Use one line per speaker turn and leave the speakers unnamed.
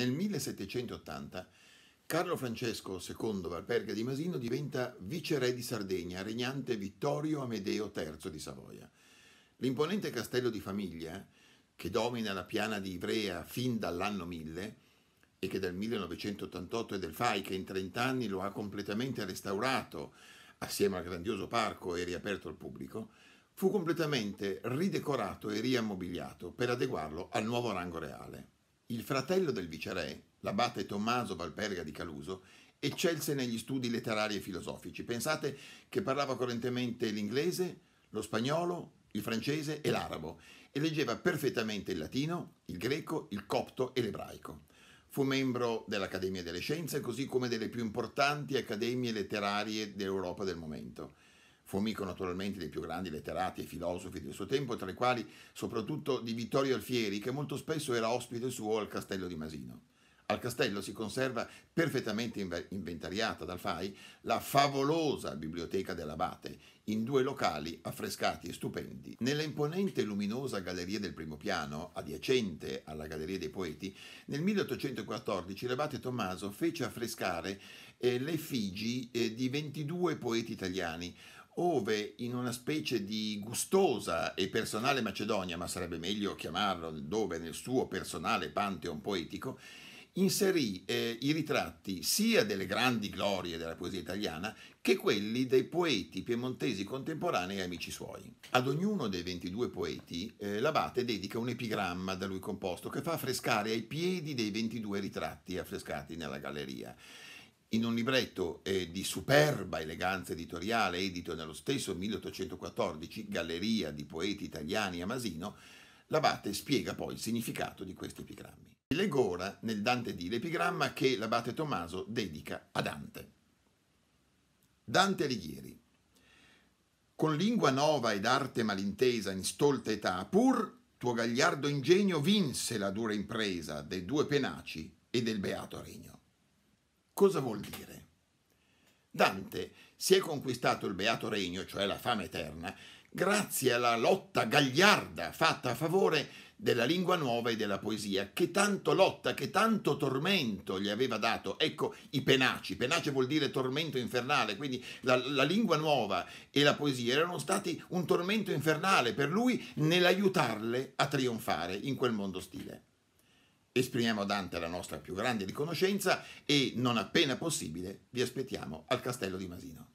Nel 1780 Carlo Francesco II Valperga di Masino diventa viceré di Sardegna, regnante Vittorio Amedeo III di Savoia. L'imponente castello di famiglia, che domina la piana di Ivrea fin dall'anno 1000 e che dal 1988 è del FAI, che in 30 anni lo ha completamente restaurato assieme al grandioso parco e riaperto al pubblico, fu completamente ridecorato e riammobiliato per adeguarlo al nuovo rango reale. Il fratello del viceré, l'abate Tommaso Valperga di Caluso, eccelse negli studi letterari e filosofici. Pensate che parlava correntemente l'inglese, lo spagnolo, il francese e l'arabo e leggeva perfettamente il latino, il greco, il copto e l'ebraico. Fu membro dell'Accademia delle Scienze, così come delle più importanti accademie letterarie d'Europa del momento fu amico naturalmente dei più grandi letterati e filosofi del suo tempo, tra i quali soprattutto di Vittorio Alfieri, che molto spesso era ospite suo al castello di Masino. Al castello si conserva perfettamente inventariata dal FAI la favolosa biblioteca dell'abate, in due locali affrescati e stupendi. Nella imponente e luminosa galleria del primo piano, adiacente alla Galleria dei Poeti, nel 1814 l'abate Tommaso fece affrescare eh, le effigi eh, di 22 poeti italiani, ove in una specie di gustosa e personale Macedonia, ma sarebbe meglio chiamarlo dove nel suo personale pantheon poetico, inserì eh, i ritratti sia delle grandi glorie della poesia italiana che quelli dei poeti piemontesi contemporanei e amici suoi. Ad ognuno dei 22 poeti eh, l'abate dedica un epigramma da lui composto che fa affrescare ai piedi dei 22 ritratti affrescati nella galleria in un libretto eh, di superba eleganza editoriale, edito nello stesso 1814, Galleria di Poeti Italiani a Masino, l'abate spiega poi il significato di questi epigrammi. Leggo ora nel Dante di l'epigramma che l'abate Tommaso dedica a Dante. Dante Alighieri. Con lingua nova ed arte malintesa in stolta età, pur tuo gagliardo ingegno vinse la dura impresa dei due penaci e del beato regno. Cosa vuol dire? Dante si è conquistato il beato regno, cioè la fama eterna, grazie alla lotta gagliarda fatta a favore della lingua nuova e della poesia, che tanto lotta, che tanto tormento gli aveva dato. Ecco i penaci, penace vuol dire tormento infernale, quindi la, la lingua nuova e la poesia erano stati un tormento infernale per lui nell'aiutarle a trionfare in quel mondo stile. Esprimiamo a Dante la nostra più grande riconoscenza e, non appena possibile, vi aspettiamo al castello di Masino.